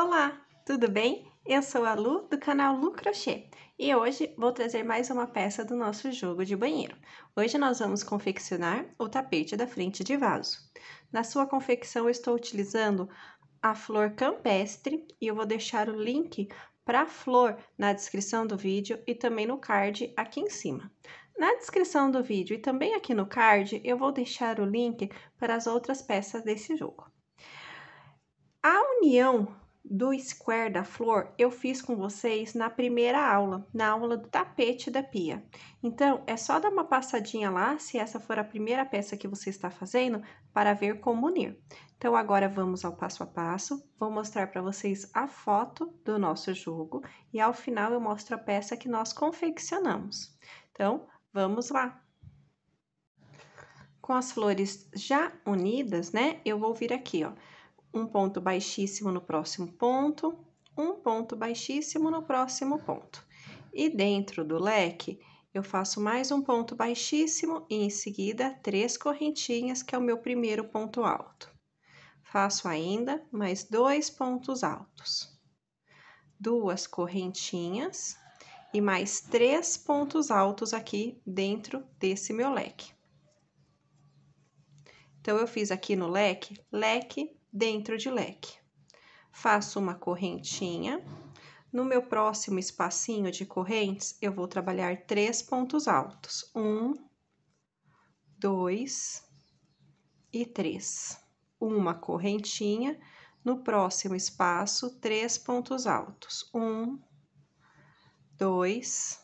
Olá, tudo bem? Eu sou a Lu do canal Lu Crochê e hoje vou trazer mais uma peça do nosso jogo de banheiro. Hoje nós vamos confeccionar o tapete da frente de vaso. Na sua confecção eu estou utilizando a flor campestre e eu vou deixar o link para a flor na descrição do vídeo e também no card aqui em cima. Na descrição do vídeo e também aqui no card eu vou deixar o link para as outras peças desse jogo. A união do square da flor eu fiz com vocês na primeira aula, na aula do tapete da pia. Então, é só dar uma passadinha lá, se essa for a primeira peça que você está fazendo, para ver como unir. Então, agora vamos ao passo a passo. Vou mostrar para vocês a foto do nosso jogo e ao final eu mostro a peça que nós confeccionamos. Então, vamos lá! Com as flores já unidas, né, eu vou vir aqui, ó um ponto baixíssimo no próximo ponto, um ponto baixíssimo no próximo ponto. E dentro do leque, eu faço mais um ponto baixíssimo e em seguida três correntinhas, que é o meu primeiro ponto alto. Faço ainda mais dois pontos altos, duas correntinhas e mais três pontos altos aqui dentro desse meu leque. Então, eu fiz aqui no leque, leque, dentro de leque. Faço uma correntinha. No meu próximo espacinho de correntes, eu vou trabalhar três pontos altos. Um, dois e três. Uma correntinha. No próximo espaço, três pontos altos. Um, dois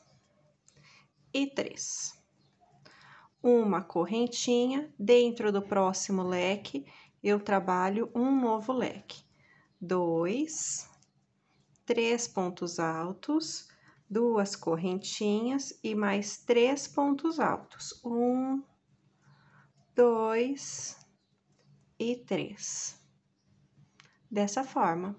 e três. Uma correntinha dentro do próximo leque eu trabalho um novo leque. Dois, três pontos altos, duas correntinhas e mais três pontos altos. Um, dois e três. Dessa forma.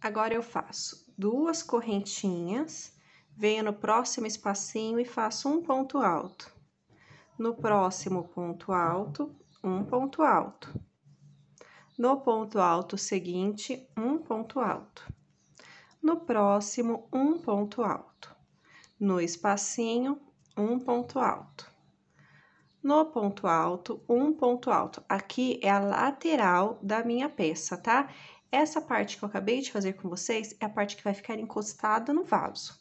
Agora, eu faço duas correntinhas, venho no próximo espacinho e faço um ponto alto no próximo ponto alto, um ponto alto. No ponto alto seguinte, um ponto alto. No próximo, um ponto alto. No espacinho, um ponto alto. No ponto alto, um ponto alto. Aqui é a lateral da minha peça, tá? Essa parte que eu acabei de fazer com vocês é a parte que vai ficar encostada no vaso.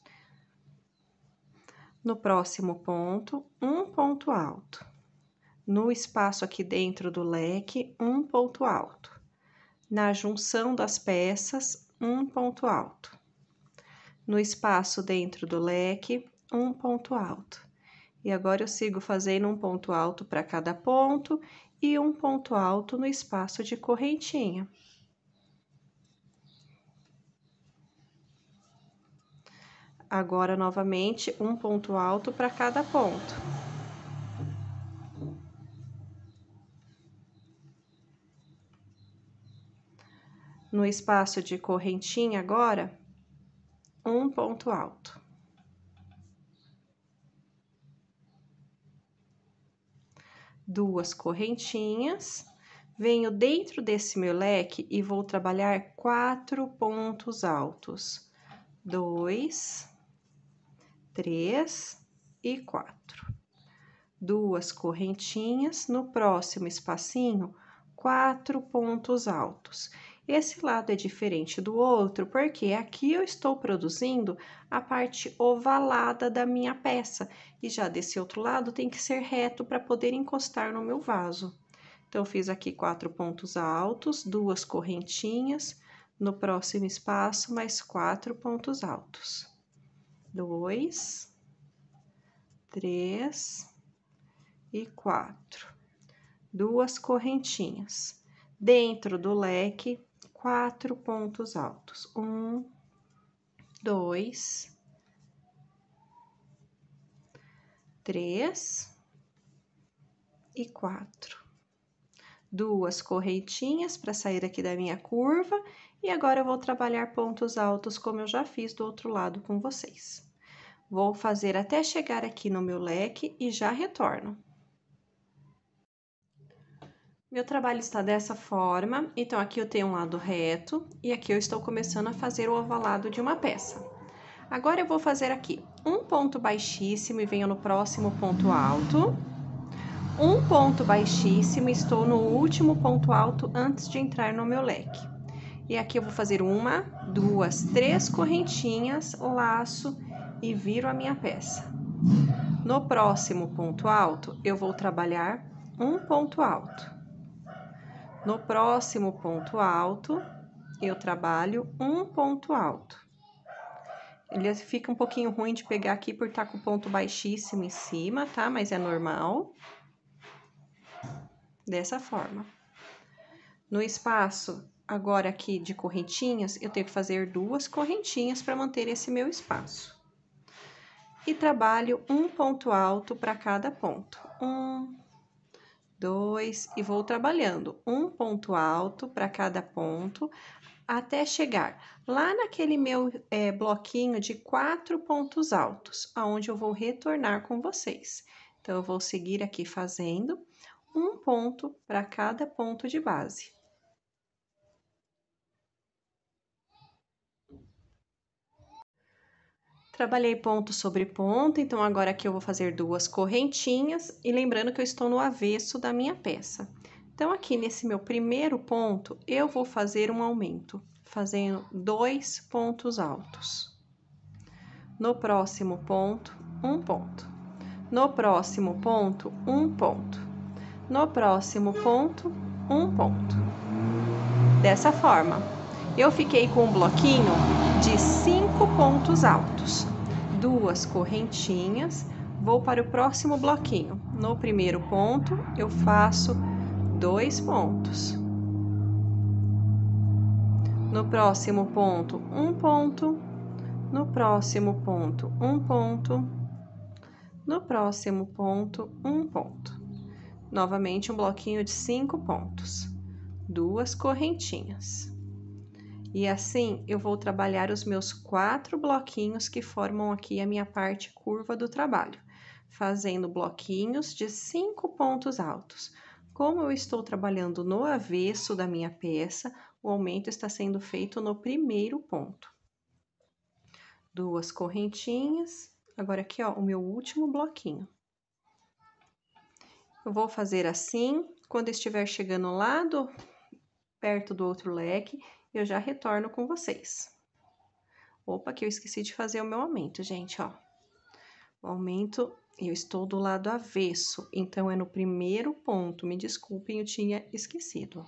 No próximo ponto, um ponto alto. No espaço aqui dentro do leque, um ponto alto. Na junção das peças, um ponto alto. No espaço dentro do leque, um ponto alto. E agora eu sigo fazendo um ponto alto para cada ponto e um ponto alto no espaço de correntinha. Agora novamente um ponto alto para cada ponto. No espaço de correntinha agora, um ponto alto. Duas correntinhas. Venho dentro desse meu leque e vou trabalhar quatro pontos altos. Dois, três e quatro. Duas correntinhas, no próximo espacinho, quatro pontos altos. Esse lado é diferente do outro, porque aqui eu estou produzindo a parte ovalada da minha peça, e já desse outro lado tem que ser reto para poder encostar no meu vaso. Então, fiz aqui quatro pontos altos, duas correntinhas, no próximo espaço, mais quatro pontos altos dois, três e quatro. Duas correntinhas. Dentro do leque, quatro pontos altos. Um, dois, três e quatro. Duas correntinhas para sair aqui da minha curva. E agora eu vou trabalhar pontos altos, como eu já fiz do outro lado com vocês. Vou fazer até chegar aqui no meu leque e já retorno. Meu trabalho está dessa forma, então aqui eu tenho um lado reto e aqui eu estou começando a fazer o ovalado de uma peça. Agora eu vou fazer aqui um ponto baixíssimo e venho no próximo ponto alto. Um ponto baixíssimo, estou no último ponto alto antes de entrar no meu leque. E aqui eu vou fazer uma, duas, três correntinhas, laço e viro a minha peça. No próximo ponto alto, eu vou trabalhar um ponto alto. No próximo ponto alto, eu trabalho um ponto alto. Ele fica um pouquinho ruim de pegar aqui por estar tá com o ponto baixíssimo em cima, tá? Mas é normal. Dessa forma. No espaço agora aqui de correntinhas, eu tenho que fazer duas correntinhas para manter esse meu espaço e trabalho um ponto alto para cada ponto. Um, dois, e vou trabalhando um ponto alto para cada ponto até chegar lá naquele meu é, bloquinho de quatro pontos altos, aonde eu vou retornar com vocês. Então, eu vou seguir aqui fazendo um ponto para cada ponto de base. Trabalhei ponto sobre ponto, então agora aqui eu vou fazer duas correntinhas e lembrando que eu estou no avesso da minha peça. Então, aqui nesse meu primeiro ponto, eu vou fazer um aumento, fazendo dois pontos altos. No próximo ponto, um ponto. No próximo ponto, um ponto. No próximo ponto, um ponto. Dessa forma. Eu fiquei com um bloquinho de cinco pontos altos, duas correntinhas. Vou para o próximo bloquinho. No primeiro ponto, eu faço dois pontos. No próximo ponto, um ponto. No próximo ponto, um ponto. No próximo ponto, um ponto. Novamente, um bloquinho de cinco pontos, duas correntinhas. E assim eu vou trabalhar os meus quatro bloquinhos que formam aqui a minha parte curva do trabalho, fazendo bloquinhos de cinco pontos altos. Como eu estou trabalhando no avesso da minha peça, o aumento está sendo feito no primeiro ponto. Duas correntinhas, agora aqui ó, o meu último bloquinho. Eu vou fazer assim, quando estiver chegando lá do, perto do outro leque, eu já retorno com vocês. Opa, que eu esqueci de fazer o meu aumento, gente, ó. O aumento, eu estou do lado avesso, então é no primeiro ponto. Me desculpem, eu tinha esquecido,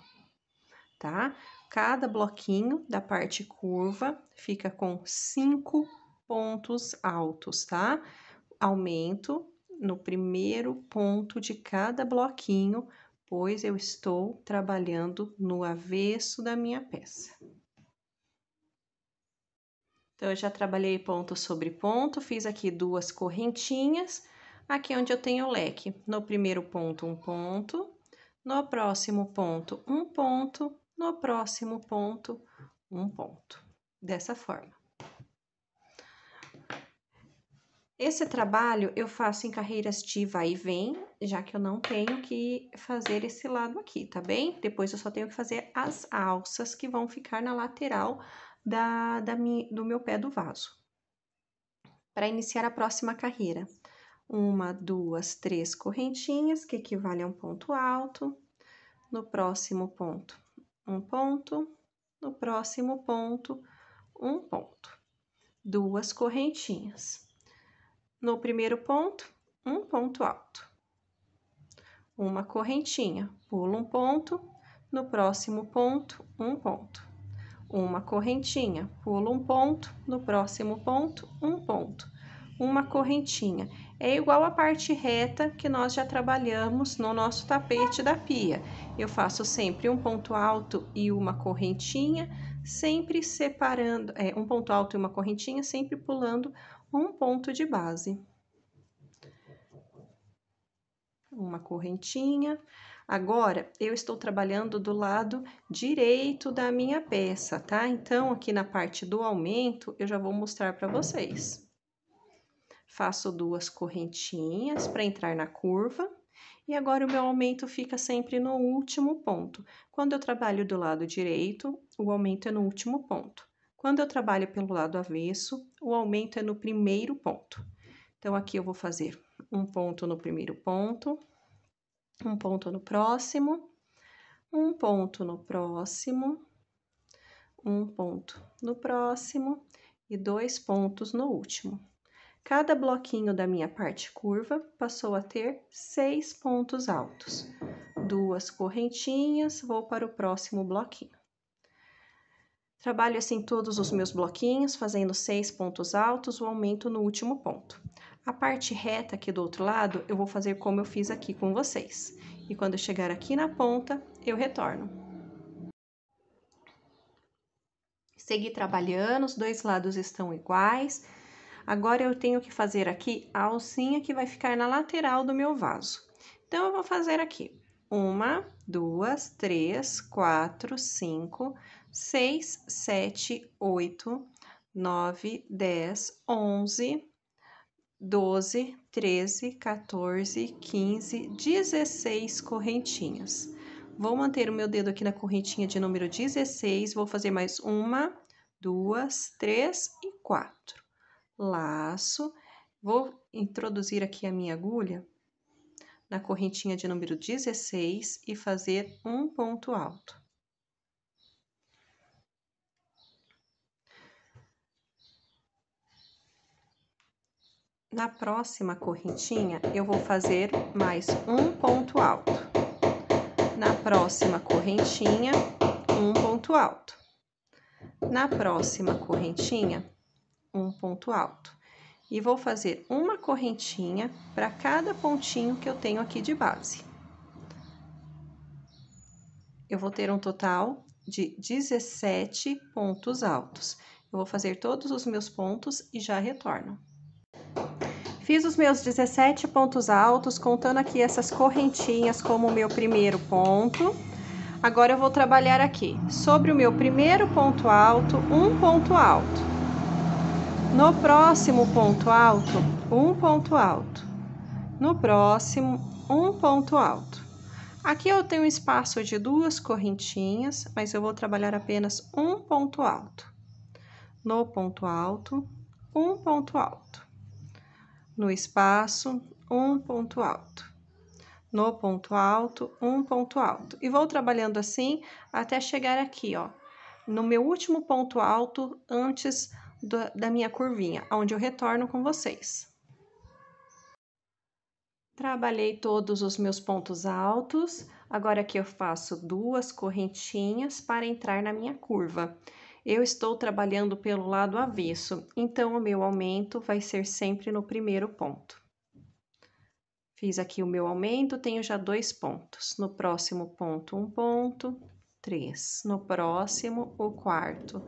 tá? Cada bloquinho da parte curva fica com cinco pontos altos, tá? Aumento no primeiro ponto de cada bloquinho pois eu estou trabalhando no avesso da minha peça. Então, eu já trabalhei ponto sobre ponto, fiz aqui duas correntinhas, aqui é onde eu tenho o leque. No primeiro ponto, um ponto, no próximo ponto, um ponto, no próximo ponto, um ponto. Dessa forma. Esse trabalho eu faço em carreiras de vai e vem, já que eu não tenho que fazer esse lado aqui, tá bem? Depois eu só tenho que fazer as alças que vão ficar na lateral da, da minha, do meu pé do vaso. Para iniciar a próxima carreira, uma, duas, três correntinhas, que equivale a um ponto alto. No próximo ponto, um ponto. No próximo ponto, um ponto. Duas correntinhas no primeiro ponto, um ponto alto. Uma correntinha, pulo um ponto, no próximo ponto, um ponto. Uma correntinha, pulo um ponto, no próximo ponto, um ponto. Uma correntinha é igual à parte reta que nós já trabalhamos no nosso tapete da pia. Eu faço sempre um ponto alto e uma correntinha, sempre separando, é, um ponto alto e uma correntinha, sempre pulando um ponto de base. Uma correntinha. Agora, eu estou trabalhando do lado direito da minha peça, tá? Então, aqui na parte do aumento, eu já vou mostrar para vocês. Faço duas correntinhas para entrar na curva. E agora, o meu aumento fica sempre no último ponto. Quando eu trabalho do lado direito, o aumento é no último ponto. Quando eu trabalho pelo lado avesso, o aumento é no primeiro ponto. Então, aqui eu vou fazer um ponto no primeiro ponto, um ponto no próximo, um ponto no próximo, um ponto no próximo e dois pontos no último. Cada bloquinho da minha parte curva passou a ter seis pontos altos. Duas correntinhas, vou para o próximo bloquinho. Trabalho assim todos os meus bloquinhos, fazendo seis pontos altos, o aumento no último ponto. A parte reta aqui do outro lado, eu vou fazer como eu fiz aqui com vocês. E quando eu chegar aqui na ponta, eu retorno. Segui trabalhando, os dois lados estão iguais. Agora, eu tenho que fazer aqui a alcinha que vai ficar na lateral do meu vaso. Então, eu vou fazer aqui. Uma, duas, três, quatro, cinco 6, 7, 8, 9, 10, 11, 12, 13, 14, 15, 16 correntinhas. Vou manter o meu dedo aqui na correntinha de número 16, vou fazer mais uma, duas, três e quatro. Laço, vou introduzir aqui a minha agulha na correntinha de número 16 e fazer um ponto alto. Na próxima correntinha, eu vou fazer mais um ponto alto. Na próxima correntinha, um ponto alto. Na próxima correntinha, um ponto alto. E vou fazer uma correntinha para cada pontinho que eu tenho aqui de base. Eu vou ter um total de 17 pontos altos. Eu vou fazer todos os meus pontos e já retorno. Fiz os meus 17 pontos altos, contando aqui essas correntinhas como o meu primeiro ponto. Agora, eu vou trabalhar aqui sobre o meu primeiro ponto alto, um ponto alto. No próximo ponto alto, um ponto alto. No próximo, um ponto alto. Aqui eu tenho um espaço de duas correntinhas, mas eu vou trabalhar apenas um ponto alto. No ponto alto, um ponto alto. No espaço, um ponto alto. No ponto alto, um ponto alto. E vou trabalhando assim até chegar aqui, ó, no meu último ponto alto antes do, da minha curvinha, onde eu retorno com vocês. Trabalhei todos os meus pontos altos. Agora aqui eu faço duas correntinhas para entrar na minha curva. Eu estou trabalhando pelo lado avesso, então o meu aumento vai ser sempre no primeiro ponto. Fiz aqui o meu aumento, tenho já dois pontos. No próximo ponto, um ponto, três. No próximo, o quarto.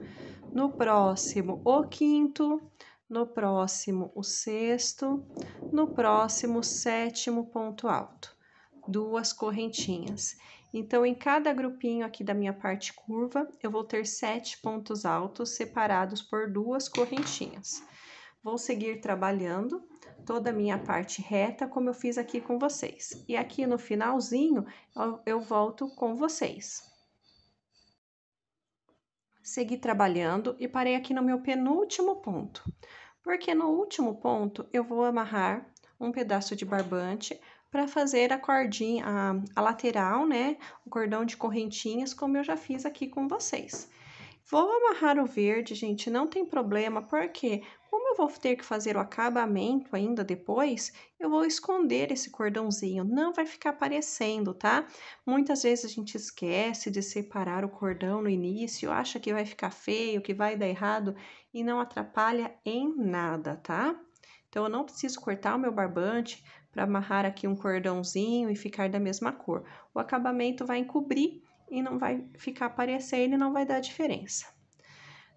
No próximo, o quinto. No próximo, o sexto. No próximo, sétimo ponto alto. Duas correntinhas. Então, em cada grupinho aqui da minha parte curva, eu vou ter sete pontos altos separados por duas correntinhas. Vou seguir trabalhando toda a minha parte reta, como eu fiz aqui com vocês. E aqui no finalzinho, eu volto com vocês. Segui trabalhando e parei aqui no meu penúltimo ponto. Porque no último ponto, eu vou amarrar um pedaço de barbante para fazer a cordinha, a, a lateral, né? O cordão de correntinhas, como eu já fiz aqui com vocês. Vou amarrar o verde, gente, não tem problema, porque como eu vou ter que fazer o acabamento ainda depois, eu vou esconder esse cordãozinho, não vai ficar aparecendo, tá? Muitas vezes a gente esquece de separar o cordão no início, acha que vai ficar feio, que vai dar errado e não atrapalha em nada, tá? Então, eu não preciso cortar o meu barbante, para amarrar aqui um cordãozinho e ficar da mesma cor. O acabamento vai encobrir e não vai ficar aparecendo e não vai dar diferença.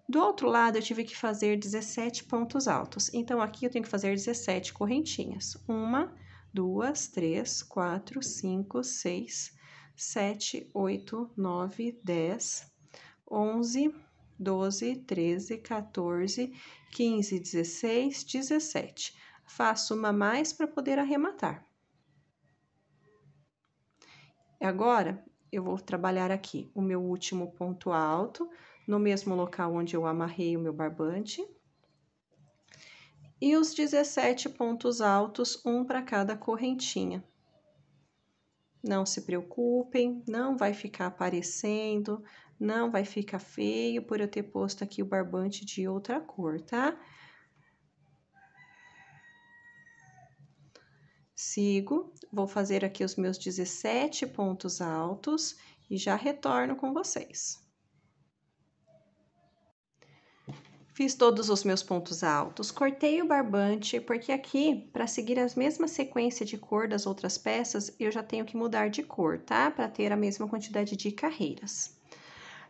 Do outro lado, eu tive que fazer 17 pontos altos. Então, aqui eu tenho que fazer 17 correntinhas. Uma, duas, três, quatro, cinco, seis, sete, oito, nove, dez, onze, doze, treze, 14, quinze, dezesseis, dezessete faço uma mais para poder arrematar. Agora, eu vou trabalhar aqui o meu último ponto alto, no mesmo local onde eu amarrei o meu barbante. E os 17 pontos altos, um para cada correntinha. Não se preocupem, não vai ficar aparecendo, não vai ficar feio por eu ter posto aqui o barbante de outra cor, tá? Tá? sigo, vou fazer aqui os meus 17 pontos altos e já retorno com vocês. Fiz todos os meus pontos altos, cortei o barbante, porque aqui, para seguir a mesma sequência de cor das outras peças, eu já tenho que mudar de cor, tá? Para ter a mesma quantidade de carreiras.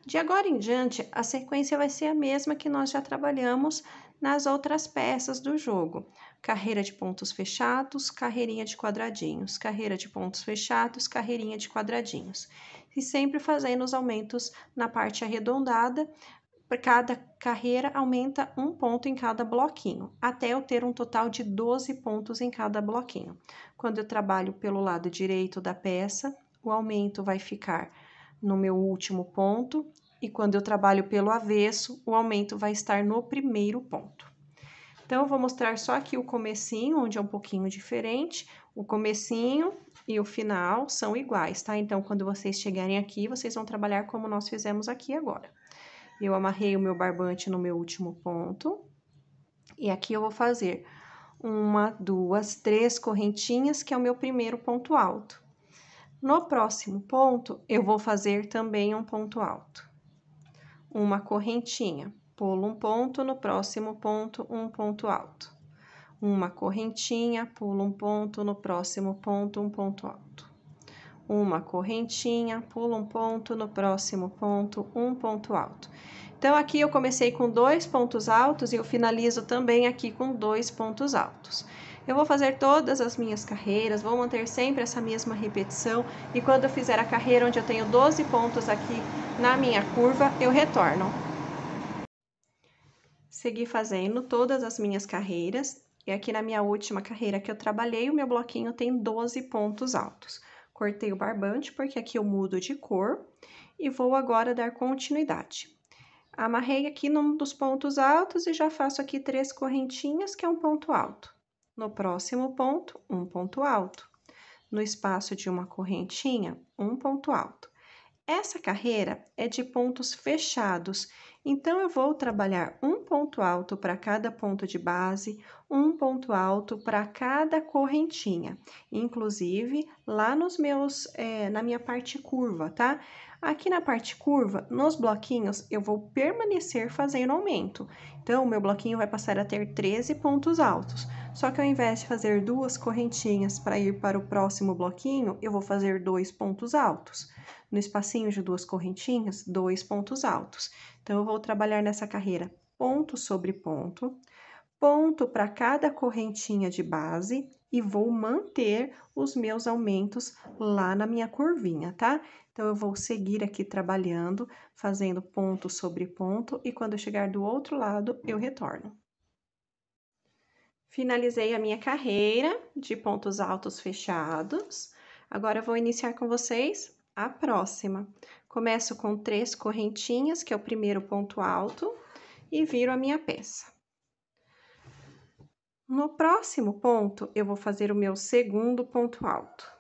De agora em diante, a sequência vai ser a mesma que nós já trabalhamos nas outras peças do jogo, carreira de pontos fechados, carreirinha de quadradinhos, carreira de pontos fechados, carreirinha de quadradinhos. E sempre fazendo os aumentos na parte arredondada, cada carreira aumenta um ponto em cada bloquinho, até eu ter um total de 12 pontos em cada bloquinho. Quando eu trabalho pelo lado direito da peça, o aumento vai ficar no meu último ponto, e quando eu trabalho pelo avesso, o aumento vai estar no primeiro ponto. Então, eu vou mostrar só aqui o comecinho, onde é um pouquinho diferente. O comecinho e o final são iguais, tá? Então, quando vocês chegarem aqui, vocês vão trabalhar como nós fizemos aqui agora. Eu amarrei o meu barbante no meu último ponto. E aqui eu vou fazer uma, duas, três correntinhas, que é o meu primeiro ponto alto. No próximo ponto, eu vou fazer também um ponto alto. Uma correntinha pulo um ponto, no próximo ponto, um ponto alto. Uma correntinha, pulo um ponto, no próximo ponto, um ponto alto. Uma correntinha, pulo um ponto, no próximo ponto, um ponto alto. Então, aqui eu comecei com dois pontos altos e eu finalizo também aqui com dois pontos altos. Eu vou fazer todas as minhas carreiras, vou manter sempre essa mesma repetição e quando eu fizer a carreira onde eu tenho 12 pontos aqui na minha curva, eu retorno segui fazendo todas as minhas carreiras. E aqui na minha última carreira que eu trabalhei, o meu bloquinho tem 12 pontos altos. Cortei o barbante, porque aqui eu mudo de cor. E vou agora dar continuidade. Amarrei aqui num dos pontos altos e já faço aqui três correntinhas, que é um ponto alto. No próximo ponto, um ponto alto. No espaço de uma correntinha, um ponto alto. Essa carreira é de pontos fechados, então eu vou trabalhar um ponto alto para cada ponto de base, um ponto alto para cada correntinha, inclusive lá nos meus, é, na minha parte curva, tá? Aqui na parte curva, nos bloquinhos, eu vou permanecer fazendo aumento. Então, o meu bloquinho vai passar a ter 13 pontos altos. Só que ao invés de fazer duas correntinhas para ir para o próximo bloquinho, eu vou fazer dois pontos altos. No espacinho de duas correntinhas, dois pontos altos. Então, eu vou trabalhar nessa carreira ponto sobre ponto ponto para cada correntinha de base e vou manter os meus aumentos lá na minha curvinha, tá? Então, eu vou seguir aqui trabalhando, fazendo ponto sobre ponto, e quando eu chegar do outro lado, eu retorno. Finalizei a minha carreira de pontos altos fechados. Agora, eu vou iniciar com vocês a próxima. Começo com três correntinhas, que é o primeiro ponto alto, e viro a minha peça. No próximo ponto, eu vou fazer o meu segundo ponto alto.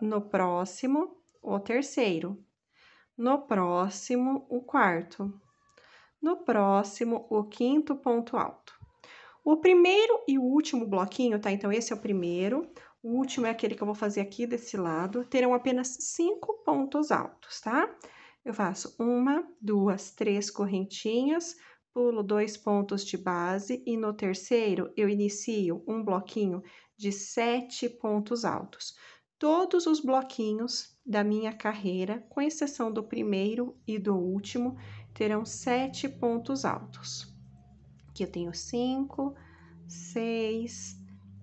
No próximo, o terceiro. No próximo, o quarto. No próximo, o quinto ponto alto. O primeiro e o último bloquinho, tá? Então, esse é o primeiro. O último é aquele que eu vou fazer aqui desse lado. Terão apenas cinco pontos altos, tá? Eu faço uma, duas, três correntinhas pulo dois pontos de base e no terceiro eu inicio um bloquinho de sete pontos altos. Todos os bloquinhos da minha carreira, com exceção do primeiro e do último, terão sete pontos altos. Aqui eu tenho cinco, seis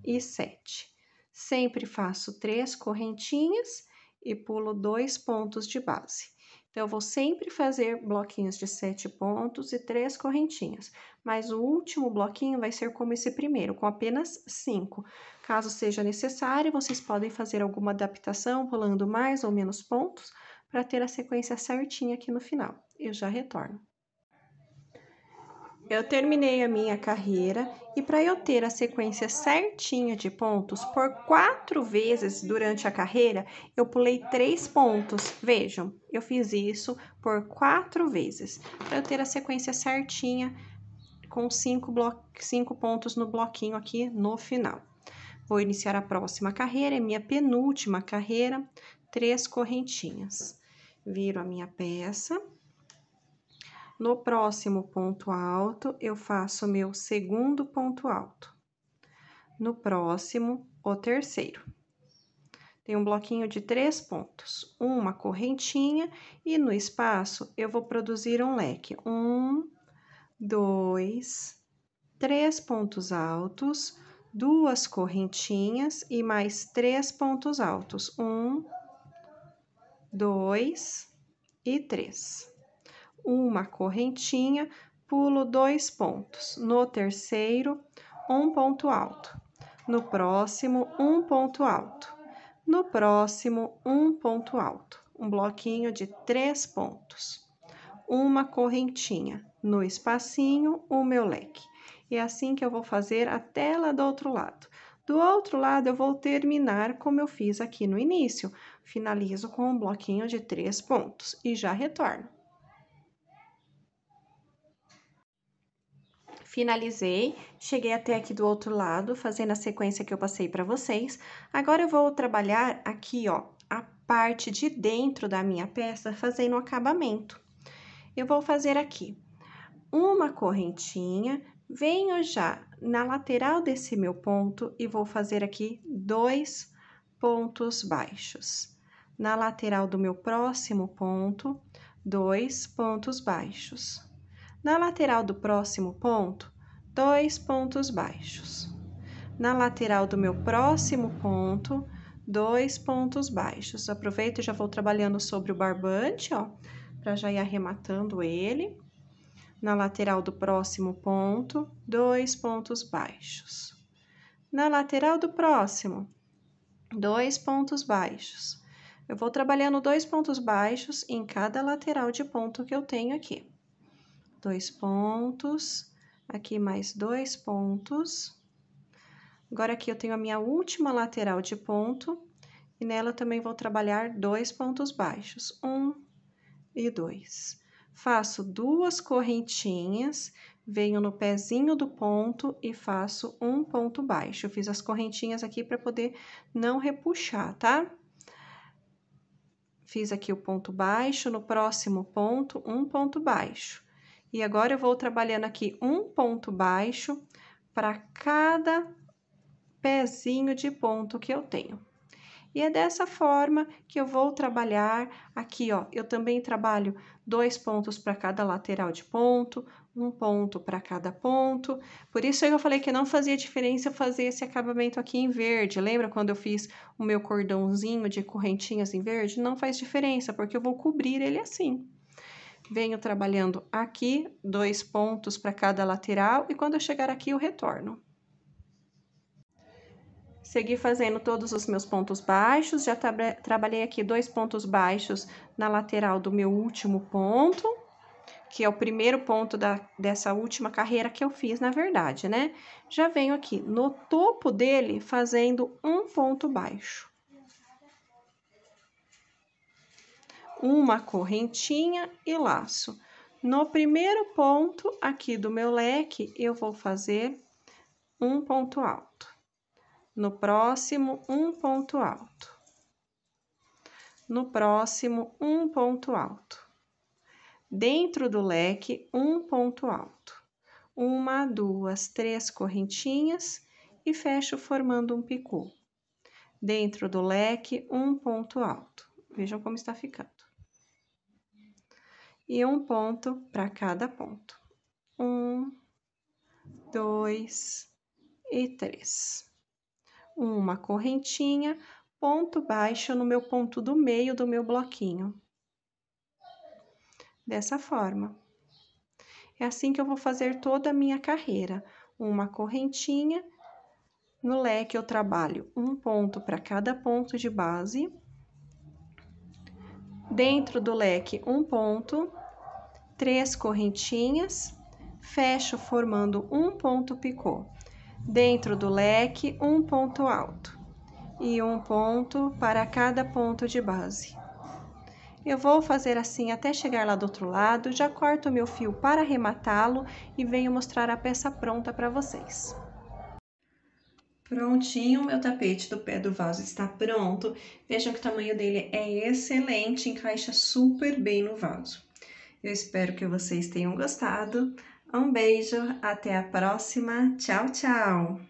e sete. Sempre faço três correntinhas e pulo dois pontos de base. Então, eu vou sempre fazer bloquinhos de sete pontos e três correntinhas, mas o último bloquinho vai ser como esse primeiro, com apenas cinco. Caso seja necessário, vocês podem fazer alguma adaptação, pulando mais ou menos pontos, para ter a sequência certinha aqui no final. Eu já retorno. Eu terminei a minha carreira e para eu ter a sequência certinha de pontos por quatro vezes durante a carreira, eu pulei três pontos. Vejam, eu fiz isso por quatro vezes para eu ter a sequência certinha com cinco, cinco pontos no bloquinho aqui no final. Vou iniciar a próxima carreira, é minha penúltima carreira, três correntinhas. Viro a minha peça no próximo ponto alto, eu faço meu segundo ponto alto. No próximo, o terceiro. Tem um bloquinho de três pontos, uma correntinha e no espaço eu vou produzir um leque. Um, dois, três pontos altos, duas correntinhas e mais três pontos altos. Um, dois e três uma correntinha, pulo dois pontos. No terceiro, um ponto alto. No próximo, um ponto alto. No próximo, um ponto alto. Um bloquinho de três pontos. Uma correntinha. No espacinho, o meu leque. E é assim que eu vou fazer a tela do outro lado. Do outro lado, eu vou terminar como eu fiz aqui no início. Finalizo com um bloquinho de três pontos e já retorno. finalizei, cheguei até aqui do outro lado, fazendo a sequência que eu passei para vocês. Agora, eu vou trabalhar aqui, ó, a parte de dentro da minha peça, fazendo o acabamento. Eu vou fazer aqui uma correntinha, venho já na lateral desse meu ponto e vou fazer aqui dois pontos baixos. Na lateral do meu próximo ponto, dois pontos baixos. Na lateral do próximo ponto, dois pontos baixos. Na lateral do meu próximo ponto, dois pontos baixos. Aproveito e já vou trabalhando sobre o barbante, ó, para já ir arrematando ele. Na lateral do próximo ponto, dois pontos baixos. Na lateral do próximo, dois pontos baixos. Eu vou trabalhando dois pontos baixos em cada lateral de ponto que eu tenho aqui dois pontos, aqui mais dois pontos. Agora, aqui eu tenho a minha última lateral de ponto, e nela também vou trabalhar dois pontos baixos, um e dois. Faço duas correntinhas, venho no pezinho do ponto e faço um ponto baixo. Eu fiz as correntinhas aqui para poder não repuxar, tá? Fiz aqui o ponto baixo, no próximo ponto, um ponto baixo. E agora eu vou trabalhando aqui um ponto baixo para cada pezinho de ponto que eu tenho. E é dessa forma que eu vou trabalhar aqui, ó. Eu também trabalho dois pontos para cada lateral de ponto, um ponto para cada ponto. Por isso eu falei que não fazia diferença fazer esse acabamento aqui em verde. Lembra quando eu fiz o meu cordãozinho de correntinhas em verde? Não faz diferença, porque eu vou cobrir ele assim. Venho trabalhando aqui, dois pontos para cada lateral, e quando eu chegar aqui, eu retorno. Segui fazendo todos os meus pontos baixos, já tra trabalhei aqui dois pontos baixos na lateral do meu último ponto, que é o primeiro ponto da, dessa última carreira que eu fiz, na verdade, né? Já venho aqui no topo dele fazendo um ponto baixo. uma correntinha e laço. No primeiro ponto aqui do meu leque, eu vou fazer um ponto alto. No próximo, um ponto alto. No próximo, um ponto alto. Dentro do leque, um ponto alto. Uma, duas, três correntinhas e fecho formando um picô. Dentro do leque, um ponto alto. Vejam como está ficando e um ponto para cada ponto. Um, dois e três. Uma correntinha, ponto baixo no meu ponto do meio do meu bloquinho. Dessa forma. É assim que eu vou fazer toda a minha carreira. Uma correntinha, no leque eu trabalho um ponto para cada ponto de base dentro do leque um ponto, três correntinhas, fecho formando um ponto picô. Dentro do leque, um ponto alto e um ponto para cada ponto de base. Eu vou fazer assim até chegar lá do outro lado, já corto o meu fio para arrematá-lo e venho mostrar a peça pronta para vocês. Prontinho, meu tapete do pé do vaso está pronto. Vejam que o tamanho dele é excelente, encaixa super bem no vaso. Eu espero que vocês tenham gostado. Um beijo, até a próxima. Tchau, tchau!